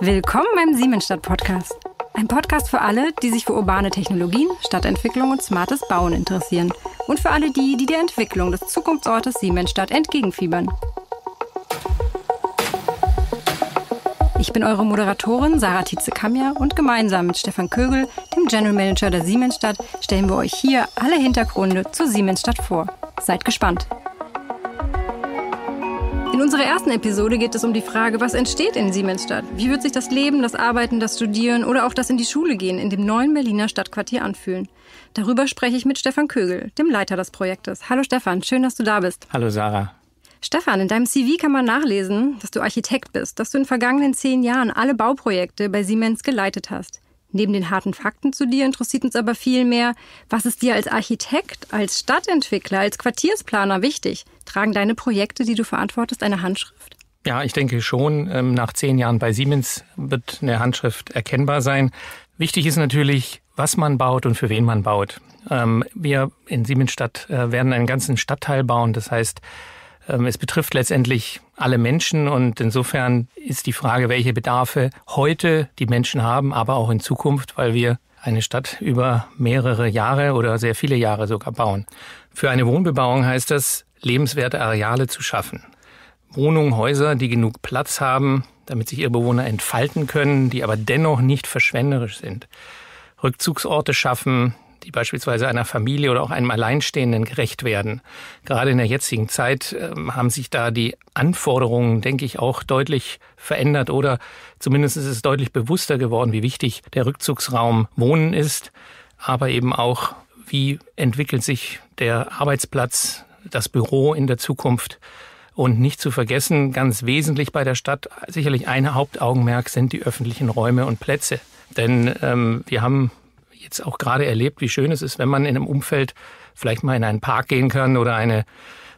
Willkommen beim Siemensstadt Podcast. Ein Podcast für alle, die sich für urbane Technologien, Stadtentwicklung und smartes Bauen interessieren. Und für alle die, die der Entwicklung des Zukunftsortes Siemensstadt entgegenfiebern. Ich bin eure Moderatorin Sarah Tietze-Kamja und gemeinsam mit Stefan Kögel, dem General Manager der Siemensstadt, stellen wir euch hier alle Hintergründe zur Siemensstadt vor. Seid gespannt! In unserer ersten Episode geht es um die Frage, was entsteht in Siemensstadt? Wie wird sich das Leben, das Arbeiten, das Studieren oder auch das in die Schule gehen in dem neuen Berliner Stadtquartier anfühlen? Darüber spreche ich mit Stefan Kögel, dem Leiter des Projektes. Hallo Stefan, schön, dass du da bist. Hallo Sarah. Stefan, in deinem CV kann man nachlesen, dass du Architekt bist, dass du in den vergangenen zehn Jahren alle Bauprojekte bei Siemens geleitet hast. Neben den harten Fakten zu dir interessiert uns aber viel mehr, was ist dir als Architekt, als Stadtentwickler, als Quartiersplaner wichtig? Tragen deine Projekte, die du verantwortest, eine Handschrift? Ja, ich denke schon. Ähm, nach zehn Jahren bei Siemens wird eine Handschrift erkennbar sein. Wichtig ist natürlich, was man baut und für wen man baut. Ähm, wir in Siemensstadt äh, werden einen ganzen Stadtteil bauen. Das heißt, ähm, es betrifft letztendlich alle Menschen und insofern ist die Frage, welche Bedarfe heute die Menschen haben, aber auch in Zukunft, weil wir eine Stadt über mehrere Jahre oder sehr viele Jahre sogar bauen. Für eine Wohnbebauung heißt das, lebenswerte Areale zu schaffen. Wohnungen, Häuser, die genug Platz haben, damit sich ihre Bewohner entfalten können, die aber dennoch nicht verschwenderisch sind. Rückzugsorte schaffen, die beispielsweise einer Familie oder auch einem Alleinstehenden gerecht werden. Gerade in der jetzigen Zeit ähm, haben sich da die Anforderungen, denke ich, auch deutlich verändert oder zumindest ist es deutlich bewusster geworden, wie wichtig der Rückzugsraum Wohnen ist, aber eben auch, wie entwickelt sich der Arbeitsplatz, das Büro in der Zukunft. Und nicht zu vergessen, ganz wesentlich bei der Stadt, sicherlich ein Hauptaugenmerk sind die öffentlichen Räume und Plätze. Denn ähm, wir haben jetzt auch gerade erlebt, wie schön es ist, wenn man in einem Umfeld vielleicht mal in einen Park gehen kann oder eine,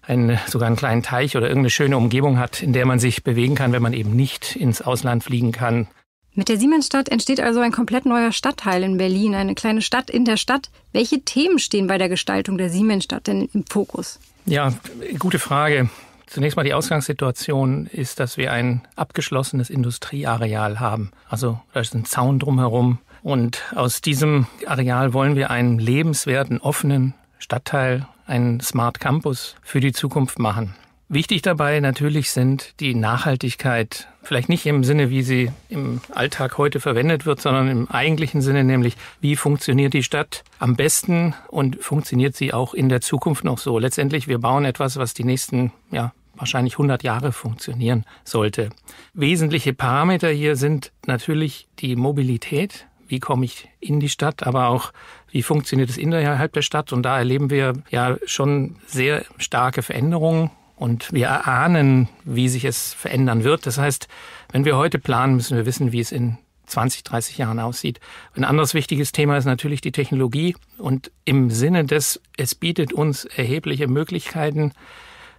einen, sogar einen kleinen Teich oder irgendeine schöne Umgebung hat, in der man sich bewegen kann, wenn man eben nicht ins Ausland fliegen kann. Mit der Siemensstadt entsteht also ein komplett neuer Stadtteil in Berlin, eine kleine Stadt in der Stadt. Welche Themen stehen bei der Gestaltung der Siemensstadt denn im Fokus? Ja, gute Frage. Zunächst mal die Ausgangssituation ist, dass wir ein abgeschlossenes Industrieareal haben. Also da ist ein Zaun drumherum, und aus diesem Areal wollen wir einen lebenswerten, offenen Stadtteil, einen Smart Campus für die Zukunft machen. Wichtig dabei natürlich sind die Nachhaltigkeit, vielleicht nicht im Sinne, wie sie im Alltag heute verwendet wird, sondern im eigentlichen Sinne, nämlich wie funktioniert die Stadt am besten und funktioniert sie auch in der Zukunft noch so. Letztendlich, wir bauen etwas, was die nächsten ja, wahrscheinlich 100 Jahre funktionieren sollte. Wesentliche Parameter hier sind natürlich die Mobilität, wie komme ich in die Stadt, aber auch wie funktioniert es innerhalb der Stadt. Und da erleben wir ja schon sehr starke Veränderungen und wir erahnen, wie sich es verändern wird. Das heißt, wenn wir heute planen, müssen wir wissen, wie es in 20, 30 Jahren aussieht. Ein anderes wichtiges Thema ist natürlich die Technologie und im Sinne des, es bietet uns erhebliche Möglichkeiten.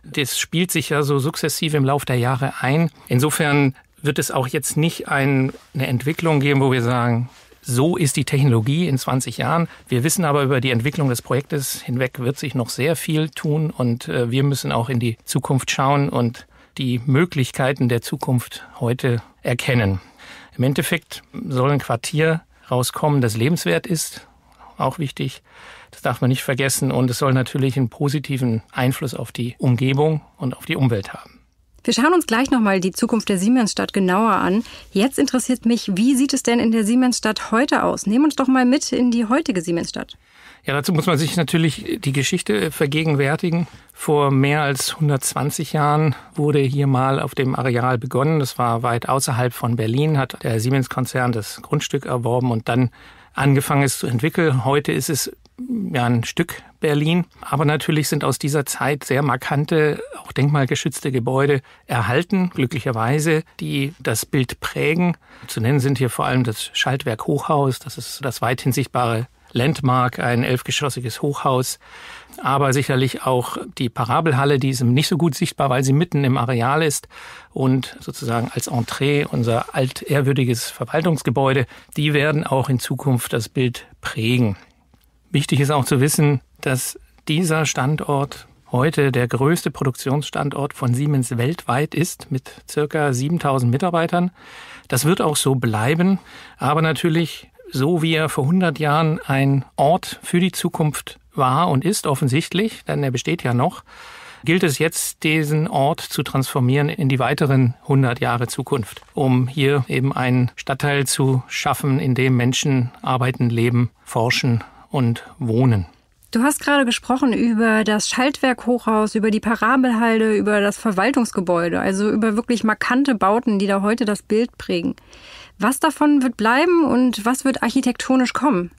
Das spielt sich ja so sukzessive im Laufe der Jahre ein. Insofern wird es auch jetzt nicht ein, eine Entwicklung geben, wo wir sagen, so ist die Technologie in 20 Jahren. Wir wissen aber über die Entwicklung des Projektes hinweg wird sich noch sehr viel tun und äh, wir müssen auch in die Zukunft schauen und die Möglichkeiten der Zukunft heute erkennen. Im Endeffekt soll ein Quartier rauskommen, das lebenswert ist, auch wichtig. Das darf man nicht vergessen und es soll natürlich einen positiven Einfluss auf die Umgebung und auf die Umwelt haben. Wir schauen uns gleich nochmal die Zukunft der Siemensstadt genauer an. Jetzt interessiert mich, wie sieht es denn in der Siemensstadt heute aus? Nehmen uns doch mal mit in die heutige Siemensstadt. Ja, dazu muss man sich natürlich die Geschichte äh, vergegenwärtigen. Vor mehr als 120 Jahren wurde hier mal auf dem Areal begonnen. Das war weit außerhalb von Berlin, hat der Siemens-Konzern das Grundstück erworben und dann angefangen es zu entwickeln. Heute ist es ja ein Stück Berlin. Aber natürlich sind aus dieser Zeit sehr markante, auch denkmalgeschützte Gebäude erhalten, glücklicherweise, die das Bild prägen. Zu nennen sind hier vor allem das Schaltwerk Hochhaus, das ist das weithin sichtbare Landmark, ein elfgeschossiges Hochhaus, aber sicherlich auch die Parabelhalle, die ist nicht so gut sichtbar, weil sie mitten im Areal ist und sozusagen als Entree unser altehrwürdiges Verwaltungsgebäude, die werden auch in Zukunft das Bild prägen. Wichtig ist auch zu wissen, dass dieser Standort heute der größte Produktionsstandort von Siemens weltweit ist mit circa 7000 Mitarbeitern. Das wird auch so bleiben, aber natürlich so wie er vor 100 Jahren ein Ort für die Zukunft war und ist offensichtlich, denn er besteht ja noch, gilt es jetzt, diesen Ort zu transformieren in die weiteren 100 Jahre Zukunft, um hier eben einen Stadtteil zu schaffen, in dem Menschen arbeiten, leben, forschen und Wohnen. Du hast gerade gesprochen über das Schaltwerkhochhaus, über die Parabelhalde, über das Verwaltungsgebäude, also über wirklich markante Bauten, die da heute das Bild prägen. Was davon wird bleiben und was wird architektonisch kommen?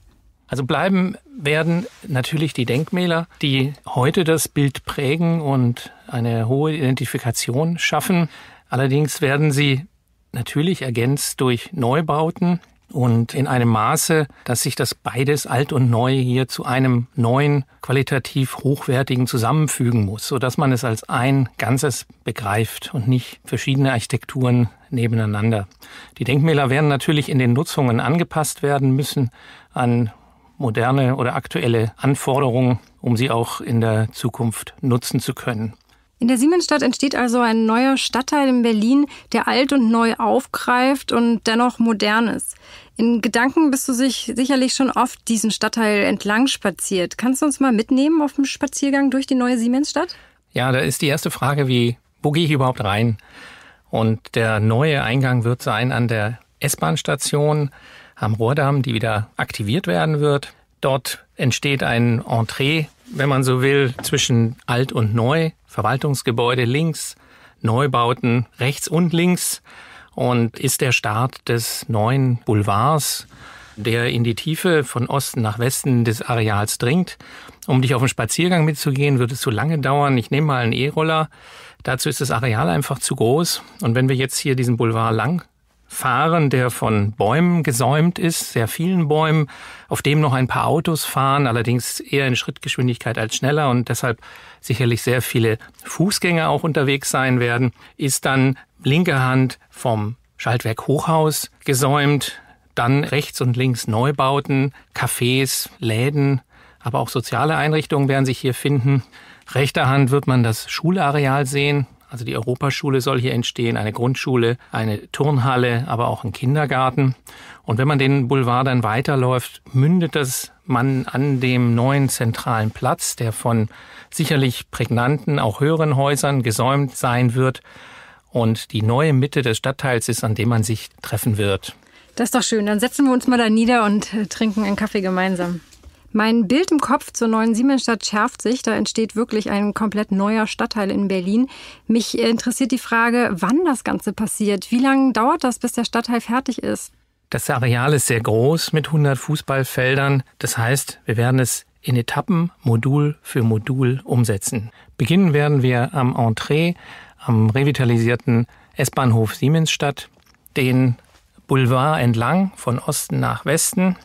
Also bleiben werden natürlich die Denkmäler, die heute das Bild prägen und eine hohe Identifikation schaffen. Allerdings werden sie natürlich ergänzt durch Neubauten, und in einem Maße, dass sich das beides alt und neu hier zu einem neuen, qualitativ hochwertigen zusammenfügen muss, sodass man es als ein Ganzes begreift und nicht verschiedene Architekturen nebeneinander. Die Denkmäler werden natürlich in den Nutzungen angepasst werden müssen an moderne oder aktuelle Anforderungen, um sie auch in der Zukunft nutzen zu können. In der Siemensstadt entsteht also ein neuer Stadtteil in Berlin, der alt und neu aufgreift und dennoch modern ist. In Gedanken bist du sich sicherlich schon oft diesen Stadtteil entlang spaziert. Kannst du uns mal mitnehmen auf dem Spaziergang durch die neue Siemensstadt? Ja, da ist die erste Frage, wie, wo gehe ich überhaupt rein? Und der neue Eingang wird sein an der S-Bahn-Station am Rohrdamm, die wieder aktiviert werden wird. Dort entsteht ein Entree, wenn man so will, zwischen alt und neu, Verwaltungsgebäude links, Neubauten rechts und links und ist der Start des neuen Boulevards, der in die Tiefe von Osten nach Westen des Areals dringt. Um dich auf einen Spaziergang mitzugehen, würde es zu lange dauern. Ich nehme mal einen E-Roller. Dazu ist das Areal einfach zu groß. Und wenn wir jetzt hier diesen Boulevard lang fahren, der von Bäumen gesäumt ist, sehr vielen Bäumen, auf dem noch ein paar Autos fahren, allerdings eher in Schrittgeschwindigkeit als schneller und deshalb sicherlich sehr viele Fußgänger auch unterwegs sein werden, ist dann linke Hand vom Schaltwerk Hochhaus gesäumt, dann rechts und links Neubauten, Cafés, Läden, aber auch soziale Einrichtungen werden sich hier finden. Rechter Hand wird man das Schulareal sehen, also die Europaschule soll hier entstehen, eine Grundschule, eine Turnhalle, aber auch ein Kindergarten. Und wenn man den Boulevard dann weiterläuft, mündet das man an dem neuen zentralen Platz, der von sicherlich prägnanten, auch höheren Häusern gesäumt sein wird. Und die neue Mitte des Stadtteils ist, an dem man sich treffen wird. Das ist doch schön. Dann setzen wir uns mal da nieder und äh, trinken einen Kaffee gemeinsam. Mein Bild im Kopf zur neuen Siemensstadt schärft sich. Da entsteht wirklich ein komplett neuer Stadtteil in Berlin. Mich interessiert die Frage, wann das Ganze passiert. Wie lange dauert das, bis der Stadtteil fertig ist? Das Areal ist sehr groß mit 100 Fußballfeldern. Das heißt, wir werden es in Etappen Modul für Modul umsetzen. Beginnen werden wir am Entree, am revitalisierten S-Bahnhof Siemensstadt, den Boulevard entlang von Osten nach Westen.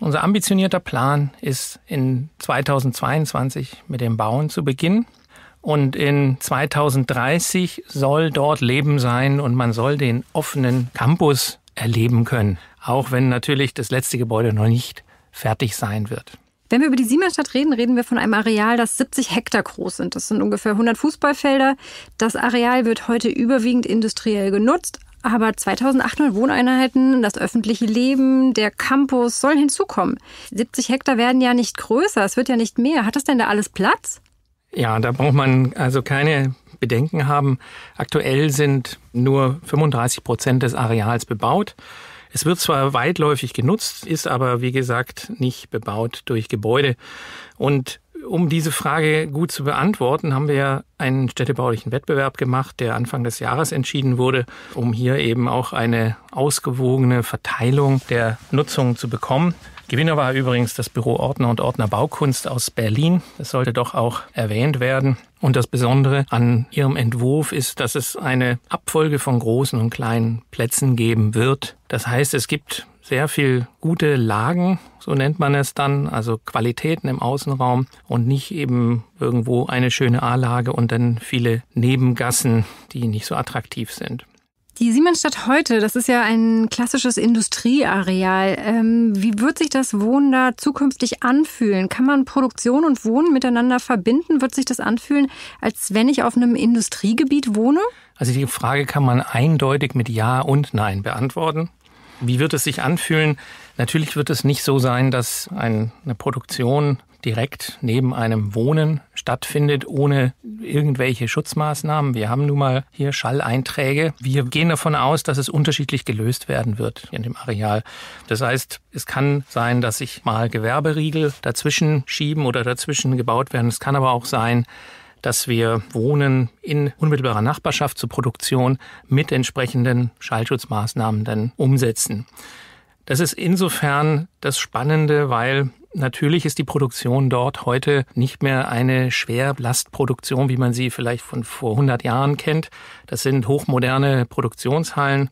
Unser ambitionierter Plan ist, in 2022 mit dem Bauen zu beginnen. Und in 2030 soll dort Leben sein und man soll den offenen Campus erleben können. Auch wenn natürlich das letzte Gebäude noch nicht fertig sein wird. Wenn wir über die Siemensstadt reden, reden wir von einem Areal, das 70 Hektar groß sind. Das sind ungefähr 100 Fußballfelder. Das Areal wird heute überwiegend industriell genutzt, aber 2800 Wohneinheiten, das öffentliche Leben, der Campus sollen hinzukommen. 70 Hektar werden ja nicht größer, es wird ja nicht mehr. Hat das denn da alles Platz? Ja, da braucht man also keine Bedenken haben. Aktuell sind nur 35 Prozent des Areals bebaut. Es wird zwar weitläufig genutzt, ist aber, wie gesagt, nicht bebaut durch Gebäude. Und um diese Frage gut zu beantworten, haben wir einen städtebaulichen Wettbewerb gemacht, der Anfang des Jahres entschieden wurde, um hier eben auch eine ausgewogene Verteilung der Nutzung zu bekommen. Gewinner war übrigens das Büro Ordner und Ordner Baukunst aus Berlin. Das sollte doch auch erwähnt werden. Und das Besondere an ihrem Entwurf ist, dass es eine Abfolge von großen und kleinen Plätzen geben wird. Das heißt, es gibt sehr viel gute Lagen, so nennt man es dann, also Qualitäten im Außenraum und nicht eben irgendwo eine schöne A-Lage und dann viele Nebengassen, die nicht so attraktiv sind. Die Siemensstadt heute, das ist ja ein klassisches Industrieareal. Ähm, wie wird sich das Wohnen da zukünftig anfühlen? Kann man Produktion und Wohnen miteinander verbinden? Wird sich das anfühlen, als wenn ich auf einem Industriegebiet wohne? Also die Frage kann man eindeutig mit Ja und Nein beantworten. Wie wird es sich anfühlen? Natürlich wird es nicht so sein, dass eine Produktion direkt neben einem Wohnen stattfindet, ohne irgendwelche Schutzmaßnahmen. Wir haben nun mal hier Schalleinträge. Wir gehen davon aus, dass es unterschiedlich gelöst werden wird in dem Areal. Das heißt, es kann sein, dass sich mal Gewerberiegel dazwischen schieben oder dazwischen gebaut werden. Es kann aber auch sein, dass wir Wohnen in unmittelbarer Nachbarschaft zur Produktion mit entsprechenden Schallschutzmaßnahmen dann umsetzen. Das ist insofern das Spannende, weil natürlich ist die Produktion dort heute nicht mehr eine Schwerlastproduktion, wie man sie vielleicht von vor 100 Jahren kennt. Das sind hochmoderne Produktionshallen.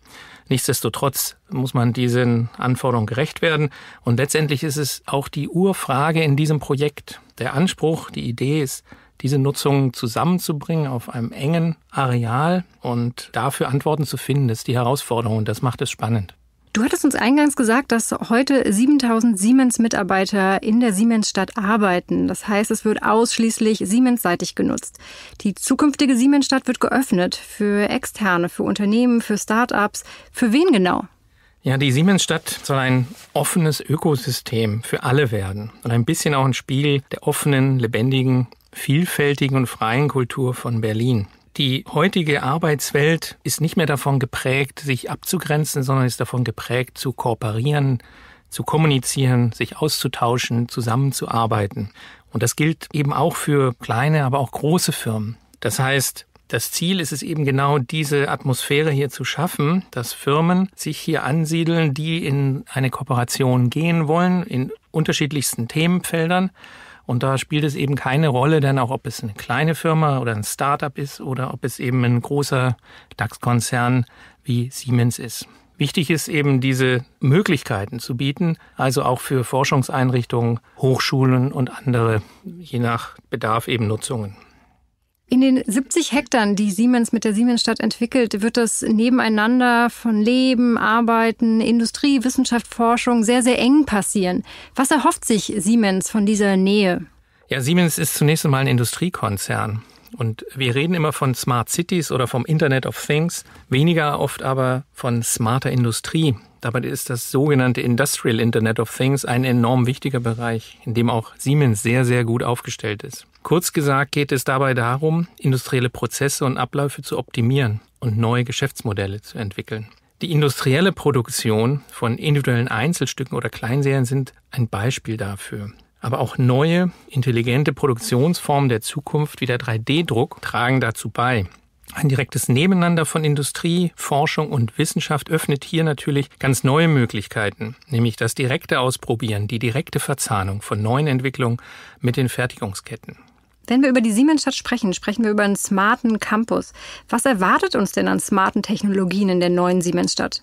Nichtsdestotrotz muss man diesen Anforderungen gerecht werden. Und letztendlich ist es auch die Urfrage in diesem Projekt. Der Anspruch, die Idee ist, diese Nutzung zusammenzubringen auf einem engen Areal und dafür Antworten zu finden, ist die Herausforderung und das macht es spannend. Du hattest uns eingangs gesagt, dass heute 7000 Siemens-Mitarbeiter in der Siemensstadt arbeiten. Das heißt, es wird ausschließlich Siemens-seitig genutzt. Die zukünftige Siemensstadt wird geöffnet für Externe, für Unternehmen, für Start-ups. Für wen genau? Ja, die Siemensstadt soll ein offenes Ökosystem für alle werden und ein bisschen auch ein Spiegel der offenen, lebendigen vielfältigen und freien Kultur von Berlin. Die heutige Arbeitswelt ist nicht mehr davon geprägt, sich abzugrenzen, sondern ist davon geprägt, zu kooperieren, zu kommunizieren, sich auszutauschen, zusammenzuarbeiten. Und das gilt eben auch für kleine, aber auch große Firmen. Das heißt, das Ziel ist es eben genau, diese Atmosphäre hier zu schaffen, dass Firmen sich hier ansiedeln, die in eine Kooperation gehen wollen, in unterschiedlichsten Themenfeldern und da spielt es eben keine Rolle, denn auch ob es eine kleine Firma oder ein Startup ist oder ob es eben ein großer DAX-Konzern wie Siemens ist. Wichtig ist eben, diese Möglichkeiten zu bieten, also auch für Forschungseinrichtungen, Hochschulen und andere, je nach Bedarf eben Nutzungen. In den 70 Hektar, die Siemens mit der Siemensstadt entwickelt, wird das nebeneinander von Leben, Arbeiten, Industrie, Wissenschaft, Forschung sehr, sehr eng passieren. Was erhofft sich Siemens von dieser Nähe? Ja, Siemens ist zunächst einmal ein Industriekonzern. Und wir reden immer von Smart Cities oder vom Internet of Things, weniger oft aber von smarter Industrie. Dabei ist das sogenannte Industrial Internet of Things ein enorm wichtiger Bereich, in dem auch Siemens sehr, sehr gut aufgestellt ist. Kurz gesagt geht es dabei darum, industrielle Prozesse und Abläufe zu optimieren und neue Geschäftsmodelle zu entwickeln. Die industrielle Produktion von individuellen Einzelstücken oder Kleinserien sind ein Beispiel dafür. Aber auch neue, intelligente Produktionsformen der Zukunft wie der 3D-Druck tragen dazu bei. Ein direktes Nebeneinander von Industrie, Forschung und Wissenschaft öffnet hier natürlich ganz neue Möglichkeiten, nämlich das direkte Ausprobieren, die direkte Verzahnung von neuen Entwicklungen mit den Fertigungsketten. Wenn wir über die Siemensstadt sprechen, sprechen wir über einen smarten Campus. Was erwartet uns denn an smarten Technologien in der neuen Siemensstadt?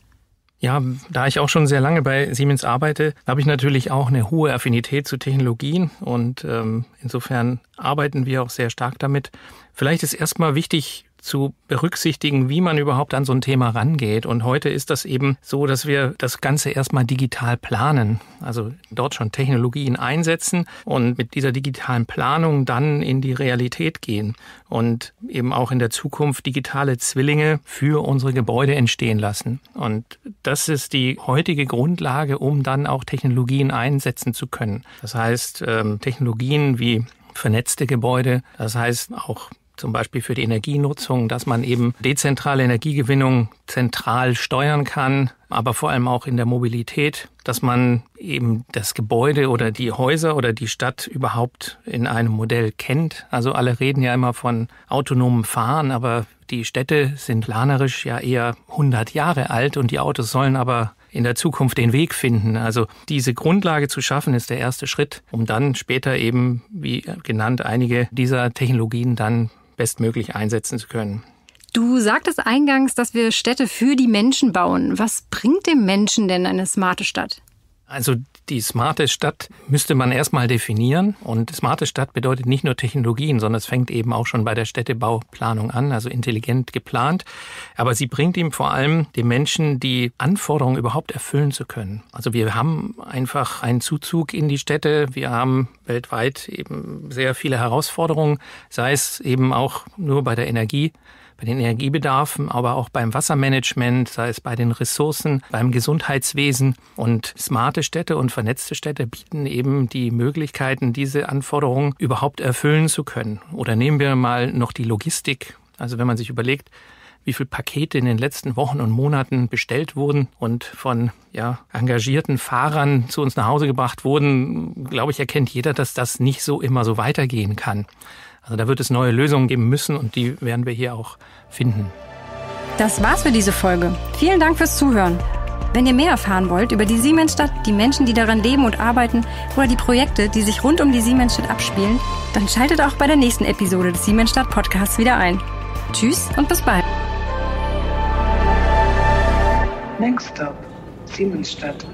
Ja, da ich auch schon sehr lange bei Siemens arbeite, habe ich natürlich auch eine hohe Affinität zu Technologien und ähm, insofern arbeiten wir auch sehr stark damit. Vielleicht ist erstmal wichtig zu berücksichtigen, wie man überhaupt an so ein Thema rangeht. Und heute ist das eben so, dass wir das Ganze erstmal digital planen, also dort schon Technologien einsetzen und mit dieser digitalen Planung dann in die Realität gehen und eben auch in der Zukunft digitale Zwillinge für unsere Gebäude entstehen lassen. Und das ist die heutige Grundlage, um dann auch Technologien einsetzen zu können. Das heißt, ähm, Technologien wie vernetzte Gebäude, das heißt auch zum Beispiel für die Energienutzung, dass man eben dezentrale Energiegewinnung zentral steuern kann, aber vor allem auch in der Mobilität, dass man eben das Gebäude oder die Häuser oder die Stadt überhaupt in einem Modell kennt. Also alle reden ja immer von autonomem Fahren, aber die Städte sind planerisch ja eher 100 Jahre alt und die Autos sollen aber in der Zukunft den Weg finden. Also diese Grundlage zu schaffen, ist der erste Schritt, um dann später eben, wie genannt, einige dieser Technologien dann bestmöglich einsetzen zu können. Du sagtest eingangs, dass wir Städte für die Menschen bauen. Was bringt dem Menschen denn eine smarte Stadt? Also die smarte Stadt müsste man erstmal definieren. Und smarte Stadt bedeutet nicht nur Technologien, sondern es fängt eben auch schon bei der Städtebauplanung an, also intelligent geplant. Aber sie bringt ihm vor allem den Menschen die Anforderungen überhaupt erfüllen zu können. Also wir haben einfach einen Zuzug in die Städte. Wir haben weltweit eben sehr viele Herausforderungen, sei es eben auch nur bei der Energie bei den Energiebedarfen, aber auch beim Wassermanagement, sei es bei den Ressourcen, beim Gesundheitswesen. Und smarte Städte und vernetzte Städte bieten eben die Möglichkeiten, diese Anforderungen überhaupt erfüllen zu können. Oder nehmen wir mal noch die Logistik. Also wenn man sich überlegt, wie viele Pakete in den letzten Wochen und Monaten bestellt wurden und von ja, engagierten Fahrern zu uns nach Hause gebracht wurden, glaube ich, erkennt jeder, dass das nicht so immer so weitergehen kann. Also da wird es neue Lösungen geben müssen und die werden wir hier auch finden. Das war's für diese Folge. Vielen Dank fürs Zuhören. Wenn ihr mehr erfahren wollt über die Siemensstadt, die Menschen, die daran leben und arbeiten oder die Projekte, die sich rund um die Siemensstadt abspielen, dann schaltet auch bei der nächsten Episode des Siemensstadt Podcasts wieder ein. Tschüss und bis bald. Next stop, Siemensstadt.